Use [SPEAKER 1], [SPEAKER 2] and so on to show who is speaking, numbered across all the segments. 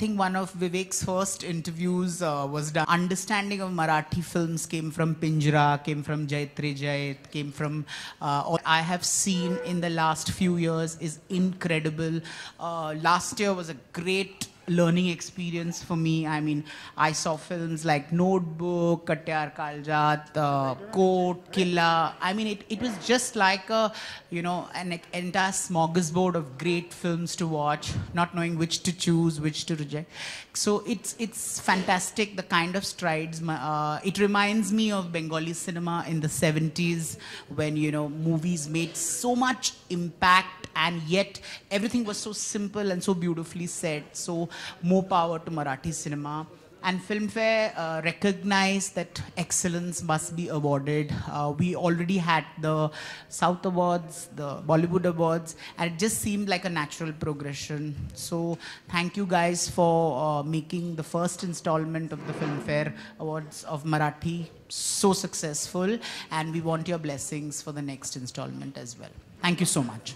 [SPEAKER 1] think one of Vivek's first interviews uh, was done. Understanding of Marathi films came from Pinjara, came from Jaitre Jait, came from uh, all I have seen in the last few years is incredible. Uh, last year was a great learning experience for me. I mean, I saw films like Notebook, Katyar Kaljat, uh, Court, Killa. I mean, it, it was just like a, you know, an entire smorgasbord of great films to watch, not knowing which to choose, which to reject. So it's it's fantastic, the kind of strides. Uh, it reminds me of Bengali cinema in the 70s when, you know, movies made so much impact and yet everything was so simple and so beautifully set. So more power to Marathi cinema. And Filmfare uh, recognized that excellence must be awarded. Uh, we already had the South Awards, the Bollywood Awards, and it just seemed like a natural progression. So thank you guys for uh, making the first installment of the Filmfare Awards of Marathi so successful, and we want your blessings for the next installment as well. Thank you so much.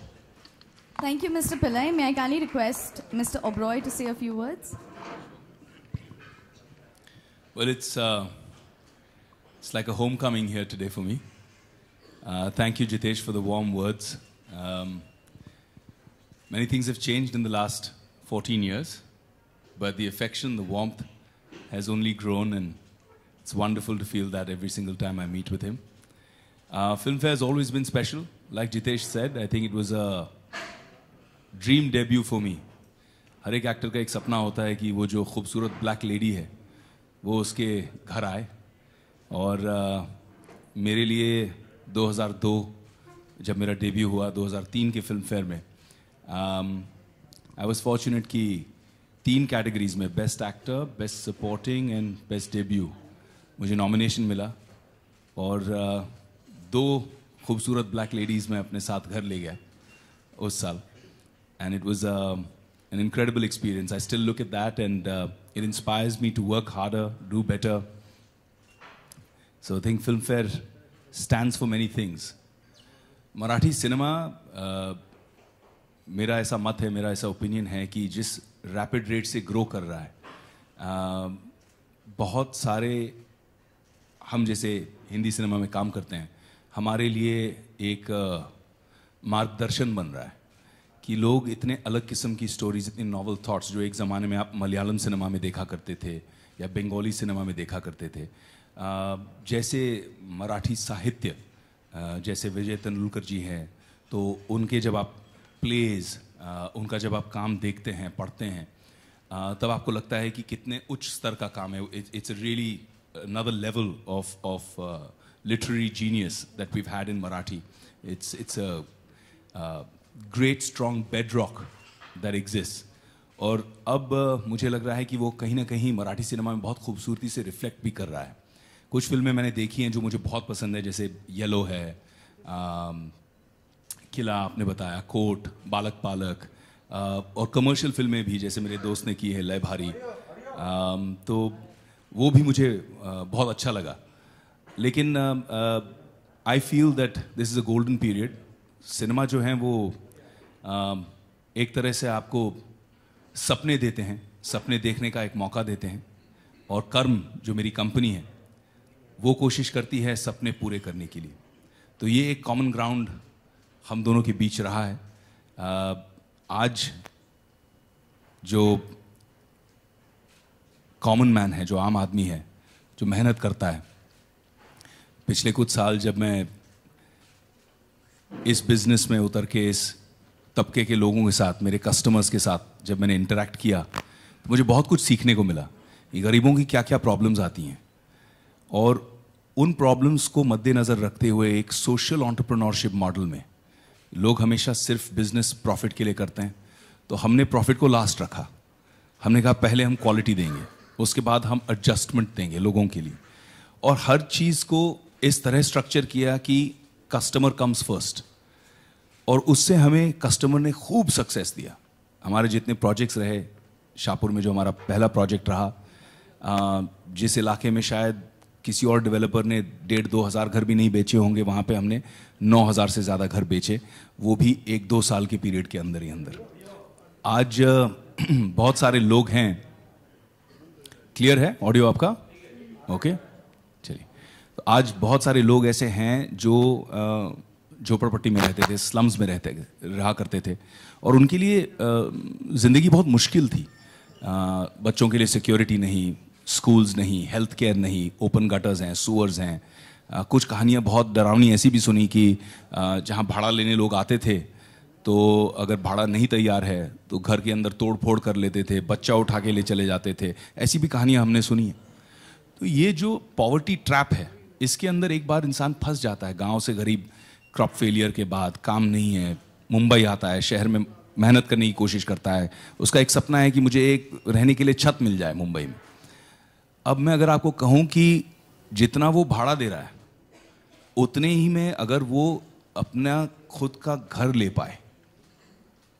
[SPEAKER 1] Thank you, Mr. Pillai. May I kindly request Mr. Obroy to say a few words?
[SPEAKER 2] Well, it's, uh, it's like a homecoming here today for me. Uh, thank you, Jitesh, for the warm words. Um, many things have changed in the last 14 years, but the affection, the warmth has only grown, and it's wonderful to feel that every single time I meet with him. Uh, Filmfare has always been special. Like Jitesh said, I think it was a dream debut for me हर एक actor का एक सपना होता है कि वो जो खूबसूरत ब्लैक लेडी है वो उसके घर आए और आ, मेरे लिए 2002 जब मेरा डेब्यू हुआ 2003 के फिल्म फेयर में आई वॉज फॉर्चुनेट कि तीन कैटेगरीज में best actor best supporting and best debut मुझे नॉमिनेशन मिला और आ, दो खूबसूरत ब्लैक लेडीज़ में अपने साथ घर ले गया उस साल And it was um, an incredible experience. I still look at that and uh, it inspires me to work harder, do better. So I think Filmfare stands for many things. Marathi cinema मेरा ऐसा मत है मेरा ऐसा opinion है कि जिस rapid rate से ग्रो कर रहा है uh, बहुत सारे हम जैसे हिंदी सिनेमा में काम करते हैं हमारे लिए एक uh, मार्गदर्शन बन रहा है कि लोग इतने अलग किस्म की स्टोरीज इतनी नॉवल थॉट्स जो एक ज़माने में आप मलयालम सिनेमा में देखा करते थे या बंगाली सिनेमा में देखा करते थे जैसे मराठी साहित्य जैसे विजय तेंदुलकर जी हैं तो उनके जब आप प्लेज़ उनका जब आप काम देखते हैं पढ़ते हैं तब आपको लगता है कि कितने उच्च स्तर का काम है it's really novel level of of literary genius that we had in Marathi it's it's great strong rock that exist और अब uh, मुझे लग रहा है कि वो कहीं ना कहीं मराठी सिनेमा में बहुत खूबसूरती से रिफ्लेक्ट भी कर रहा है कुछ फिल्में मैंने देखी हैं जो मुझे बहुत पसंद है जैसे येलो है आ, um, किला आपने बताया कोट बालक पालक आ, और कमर्शियल फिल्में भी जैसे मेरे दोस्त ने की है लय भारी um, तो वो भी मुझे uh, बहुत अच्छा लगा लेकिन I feel that this is a golden period cinema जो है वो एक तरह से आपको सपने देते हैं सपने देखने का एक मौका देते हैं और कर्म जो मेरी कंपनी है वो कोशिश करती है सपने पूरे करने के लिए तो ये एक कॉमन ग्राउंड हम दोनों के बीच रहा है आज जो कॉमन मैन है जो आम आदमी है जो मेहनत करता है पिछले कुछ साल जब मैं इस बिज़नेस में उतर के इस तबके के लोगों के साथ मेरे कस्टमर्स के साथ जब मैंने इंटरेक्ट किया तो मुझे बहुत कुछ सीखने को मिला कि गरीबों की क्या क्या प्रॉब्लम्स आती हैं और उन प्रॉब्लम्स को मद्देनज़र रखते हुए एक सोशल ऑन्टरप्रनोरशिप मॉडल में लोग हमेशा सिर्फ बिजनेस प्रॉफिट के लिए करते हैं तो हमने प्रॉफिट को लास्ट रखा हमने कहा पहले हम क्वालिटी देंगे उसके बाद हम एडजस्टमेंट देंगे लोगों के लिए और हर चीज़ को इस तरह स्ट्रक्चर किया कि कस्टमर कम्स फर्स्ट और उससे हमें कस्टमर ने खूब सक्सेस दिया हमारे जितने प्रोजेक्ट्स रहे शाहपुर में जो हमारा पहला प्रोजेक्ट रहा जिस इलाके में शायद किसी और डेवलपर ने डेढ़ दो हज़ार घर भी नहीं बेचे होंगे वहाँ पे हमने नौ हज़ार से ज़्यादा घर बेचे वो भी एक दो साल के पीरियड के अंदर ही अंदर आज बहुत सारे लोग हैं क्लियर है ऑडियो आपका ओके चलिए तो आज बहुत सारे लोग ऐसे हैं जो आ, झोपड़पट्टी में रहते थे स्लम्स में रहते रहा करते थे और उनके लिए ज़िंदगी बहुत मुश्किल थी बच्चों के लिए सिक्योरिटी नहीं स्कूल्स नहीं हेल्थ केयर नहीं ओपन गटर्स हैं सुअर्स हैं कुछ कहानियाँ बहुत डरावनी ऐसी भी सुनी कि जहाँ भाड़ा लेने लोग आते थे तो अगर भाड़ा नहीं तैयार है तो घर के अंदर तोड़ फोड़ कर लेते थे बच्चा उठा के ले चले जाते थे ऐसी भी कहानियाँ हमने सुनी हैं तो ये जो पॉवर्टी ट्रैप है इसके अंदर एक बार इंसान फंस जाता है गाँव से गरीब क्रॉप फेलियर के बाद काम नहीं है मुंबई आता है शहर में मेहनत करने की कोशिश करता है उसका एक सपना है कि मुझे एक रहने के लिए छत मिल जाए मुंबई में अब मैं अगर आपको कहूँ कि जितना वो भाड़ा दे रहा है उतने ही में अगर वो अपना खुद का घर ले पाए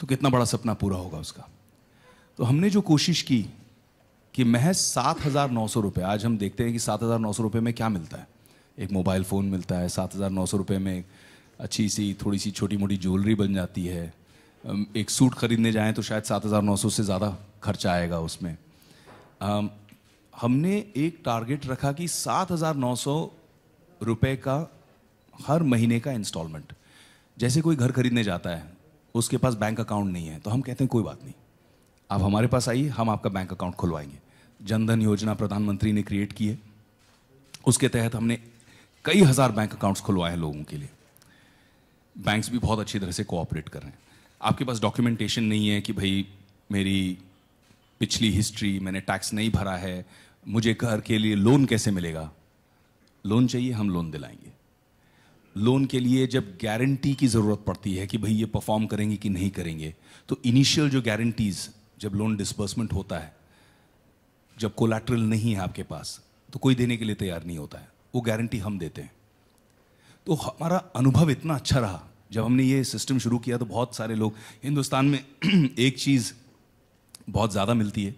[SPEAKER 2] तो कितना बड़ा सपना पूरा होगा उसका तो हमने जो कोशिश की कि महज सात हज़ार नौ सौ रुपये आज हम देखते हैं कि सात हज़ार नौ सौ रुपये में क्या मिलता है एक मोबाइल फ़ोन मिलता है सात हज़ार नौ सौ रुपये में अच्छी सी थोड़ी सी छोटी मोटी ज्वेलरी बन जाती है एक सूट खरीदने जाएं तो शायद सात हज़ार नौ सौ से ज़्यादा खर्चा आएगा उसमें हमने एक टारगेट रखा कि सात हज़ार नौ सौ रुपये का हर महीने का इंस्टॉलमेंट जैसे कोई घर खरीदने जाता है उसके पास बैंक अकाउंट नहीं है तो हम कहते हैं कोई बात नहीं आप हमारे पास आइए हम आपका बैंक अकाउंट खुलवाएंगे जनधन योजना प्रधानमंत्री ने क्रिएट की है उसके तहत हमने कई हज़ार बैंक अकाउंट्स खुलवाए हैं लोगों के लिए बैंक्स भी बहुत अच्छी तरह से कोऑपरेट कर रहे हैं आपके पास डॉक्यूमेंटेशन नहीं है कि भाई मेरी पिछली हिस्ट्री मैंने टैक्स नहीं भरा है मुझे घर के लिए लोन कैसे मिलेगा लोन चाहिए हम लोन दिलाएंगे लोन के लिए जब गारंटी की ज़रूरत पड़ती है कि भाई ये परफॉर्म करेंगे कि नहीं करेंगे तो इनिशियल जो गारंटीज़ जब लोन डिसबर्समेंट होता है जब कोलेट्रल नहीं है आपके पास तो कोई देने के लिए तैयार नहीं होता है वो गारंटी हम देते हैं तो हमारा अनुभव इतना अच्छा रहा जब हमने ये सिस्टम शुरू किया तो बहुत सारे लोग हिंदुस्तान में एक चीज़ बहुत ज़्यादा मिलती है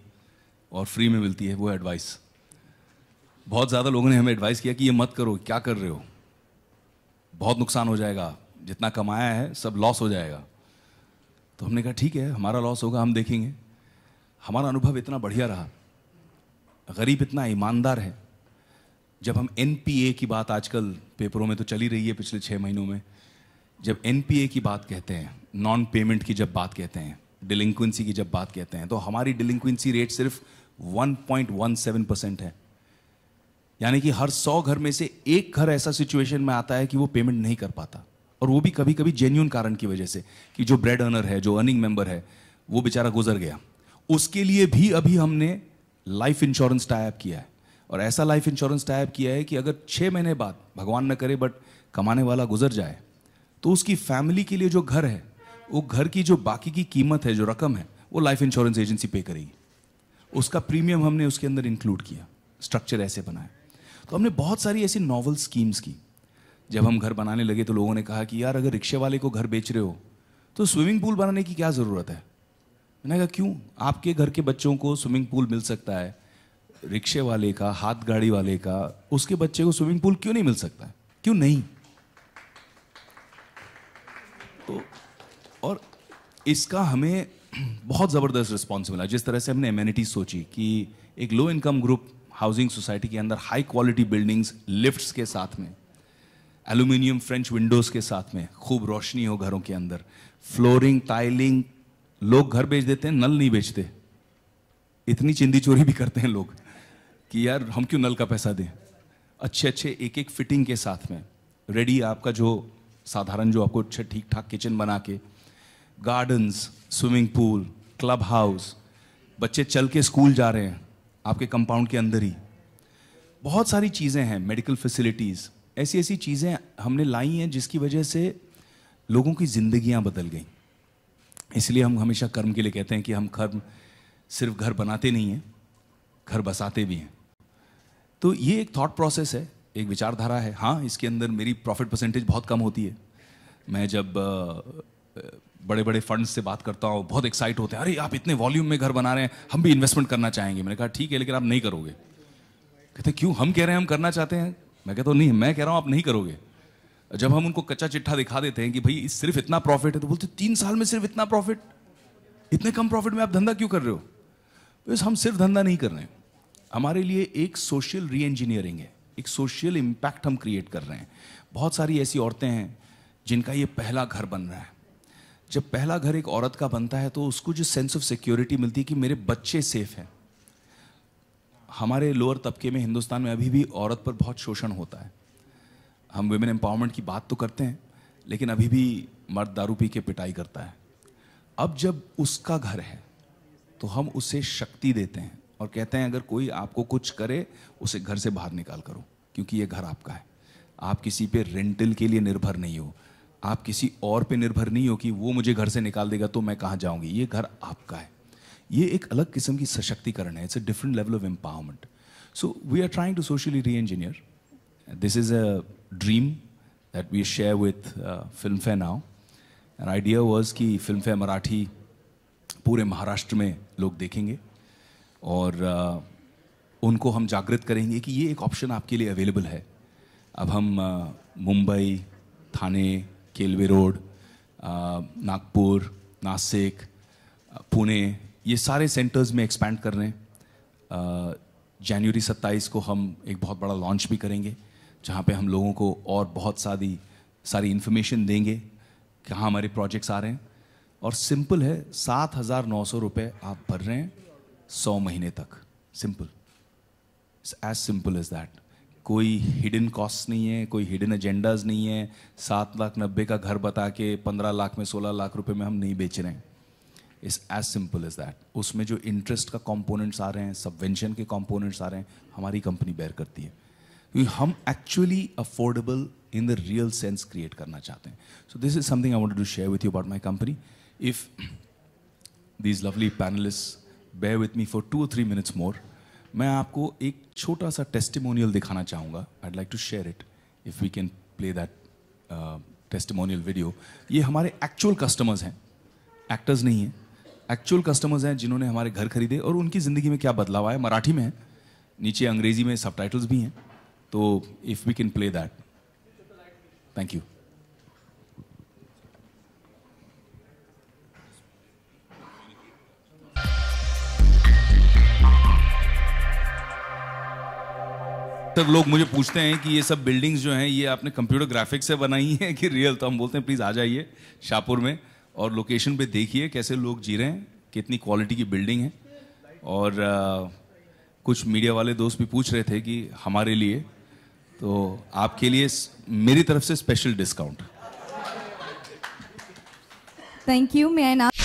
[SPEAKER 2] और फ्री में मिलती है वो एडवाइस बहुत ज़्यादा लोगों ने हमें एडवाइस किया कि ये मत करो क्या कर रहे हो बहुत नुकसान हो जाएगा जितना कमाया है सब लॉस हो जाएगा तो हमने कहा ठीक है हमारा लॉस होगा हम देखेंगे हमारा अनुभव इतना बढ़िया रहा गरीब इतना ईमानदार है जब हम एन की बात आजकल पेपरों में तो चली रही है पिछले छः महीनों में जब एन की बात कहते हैं नॉन पेमेंट की जब बात कहते हैं डिलिंक्वेंसी की जब बात कहते हैं तो हमारी डिलिंक्वेंसी रेट सिर्फ 1.17 परसेंट है यानी कि हर सौ घर में से एक घर ऐसा सिचुएशन में आता है कि वो पेमेंट नहीं कर पाता और वो भी कभी कभी जेन्यून कारण की वजह से कि जो ब्रेड अर्नर है जो अर्निंग मेंबर है वो बेचारा गुजर गया उसके लिए भी अभी हमने लाइफ इंश्योरेंस टाइप किया है और ऐसा लाइफ इंश्योरेंस टाइप किया है कि अगर छः महीने बाद भगवान न करे बट कमाने वाला गुजर जाए तो उसकी फैमिली के लिए जो घर है वो घर की जो बाकी की कीमत है जो रकम है वो लाइफ इंश्योरेंस एजेंसी पे करेगी उसका प्रीमियम हमने उसके अंदर इंक्लूड किया स्ट्रक्चर ऐसे बनाया तो हमने बहुत सारी ऐसी नॉवल स्कीम्स की जब हम घर बनाने लगे तो लोगों ने कहा कि यार अगर रिक्शे वाले को घर बेच रहे हो तो स्विमिंग पूल बनाने की क्या ज़रूरत है मैंने कहा क्यों आपके घर के बच्चों को स्विमिंग पूल मिल सकता है रिक्शे वाले का हाथ गाड़ी वाले का उसके बच्चे को स्विमिंग पूल क्यों नहीं मिल सकता है क्यों नहीं तो और इसका हमें बहुत ज़बरदस्त रिस्पॉन्स मिला जिस तरह से हमने एम्यूनिटीज सोची कि एक low income group housing society के अंदर हाई क्वालिटी बिल्डिंग्स लिफ्ट्स के साथ में एल्यूमिनियम फ्रेंच विंडोज़ के साथ में खूब रोशनी हो घरों के अंदर फ्लोरिंग टाइलिंग लोग घर बेच देते हैं नल नहीं बेचते इतनी चिंदी चोरी भी करते हैं लोग कि यार हम क्यों नल का पैसा दें अच्छे अच्छे एक एक फिटिंग के साथ में रेडी आपका जो साधारण जो आपको अच्छे ठीक ठाक किचन बना के gardens swimming pool club house बच्चे चल के स्कूल जा रहे हैं आपके कंपाउंड के अंदर ही बहुत सारी चीज़ें हैं मेडिकल फैसिलिटीज़ ऐसी ऐसी चीज़ें हमने लाई हैं जिसकी वजह से लोगों की जिंदगियां बदल गई इसलिए हम हमेशा कर्म के लिए कहते हैं कि हम कर्म सिर्फ घर बनाते नहीं हैं घर बसाते भी हैं तो ये एक थॉट प्रोसेस है एक विचारधारा है हाँ इसके अंदर मेरी प्रॉफिट परसेंटेज बहुत कम होती है मैं जब बड़े बड़े फंड से बात करता हूँ बहुत एक्साइट होते हैं अरे आप इतने वॉल्यूम में घर बना रहे हैं हम भी इन्वेस्टमेंट करना चाहेंगे मैंने कहा ठीक है लेकिन आप नहीं करोगे कहते क्यों हम कह रहे हैं हम करना चाहते हैं मैं कहता तो हूँ नहीं मैं कह रहा हूँ आप नहीं करोगे जब हम उनको कच्चा चिट्ठा दिखा देते हैं कि भाई सिर्फ इतना प्रॉफिट है तो बोलते तीन साल में सिर्फ इतना प्रॉफिट इतने कम प्रॉफिट में आप धंधा क्यों कर रहे हो बस तो हम सिर्फ धंधा नहीं कर रहे हैं हमारे लिए एक सोशल री इंजीनियरिंग है एक सोशल इम्पैक्ट हम क्रिएट कर रहे हैं बहुत सारी ऐसी औरतें हैं जिनका ये पहला घर बन रहा है जब पहला घर एक औरत का बनता है तो उसको जो सेंस ऑफ सिक्योरिटी मिलती है कि मेरे बच्चे सेफ हैं हमारे लोअर तबके में हिंदुस्तान में अभी भी औरत पर बहुत शोषण होता है हम वेमेन एम्पावरमेंट की बात तो करते हैं लेकिन अभी भी मर्द दारू पी के पिटाई करता है अब जब उसका घर है तो हम उसे शक्ति देते हैं और कहते हैं अगर कोई आपको कुछ करे उसे घर से बाहर निकाल करो क्योंकि ये घर आपका है आप किसी पे रेंटल के लिए निर्भर नहीं हो आप किसी और पे निर्भर नहीं हो कि वो मुझे घर से निकाल देगा तो मैं कहाँ जाऊँगी ये घर आपका है ये एक अलग किस्म की सशक्तिकरण है it's a different level of empowerment so we are trying to socially reengineer this is a dream that we share with Filmfare now idea was कि फिल्म फेयर मराठी पूरे महाराष्ट्र में लोग देखेंगे और उनको हम जागृत करेंगे कि ये एक ऑप्शन आपके लिए अवेलेबल है अब हम मुंबई थाने केलवे रोड नागपुर नासिक पुणे ये सारे सेंटर्स में एक्सपैंड कर रहे हैं जनवरी सत्ताईस को हम एक बहुत बड़ा लॉन्च भी करेंगे जहाँ पे हम लोगों को और बहुत सारी सारी इन्फॉर्मेशन देंगे कहाँ हमारे प्रोजेक्ट्स आ रहे हैं और सिंपल है सात हज़ार नौ सौ रुपये आप भर रहे हैं सौ महीने तक simple as simple is that कोई हिडन कॉस्ट नहीं है कोई हिडन एजेंडाज नहीं है सात लाख नब्बे का घर बता के पंद्रह लाख में सोलह लाख रुपए में हम नहीं बेच रहे हैं इस एज सिंपल इज दैट उसमें जो इंटरेस्ट का कॉम्पोनेंट्स आ रहे हैं सबवेंशन के कॉम्पोनेंट्स आ रहे हैं हमारी कंपनी बेयर करती है क्योंकि हम actually affordable in the real sense create करना चाहते हैं so this is something I want to share with you about my company if these lovely panellists be with me for two three minutes more मैं आपको एक छोटा सा testimonial दिखाना चाहूँगा I like to share it if we can play that testimonial video ये हमारे actual customers हैं एक्टर्स नहीं हैं एक्चुअल कस्टमर्स हैं जिन्होंने हमारे घर खरीदे और उनकी ज़िंदगी में क्या बदलाव आया मराठी में है नीचे अंग्रेज़ी में सब भी हैं तो if we can play that thank you तक लोग मुझे पूछते हैं कि ये सब बिल्डिंग्स जो हैं ये आपने कंप्यूटर ग्राफिक्स से बनाई हैं कि रियल तो हम बोलते हैं प्लीज़ आ जाइए शाहपुर में और लोकेशन पे देखिए कैसे लोग जी रहे हैं कितनी क्वालिटी की बिल्डिंग है और आ, कुछ मीडिया वाले दोस्त भी पूछ रहे थे कि हमारे लिए तो आपके लिए मेरी तरफ से स्पेशल डिस्काउंट
[SPEAKER 1] थैंक यू मैं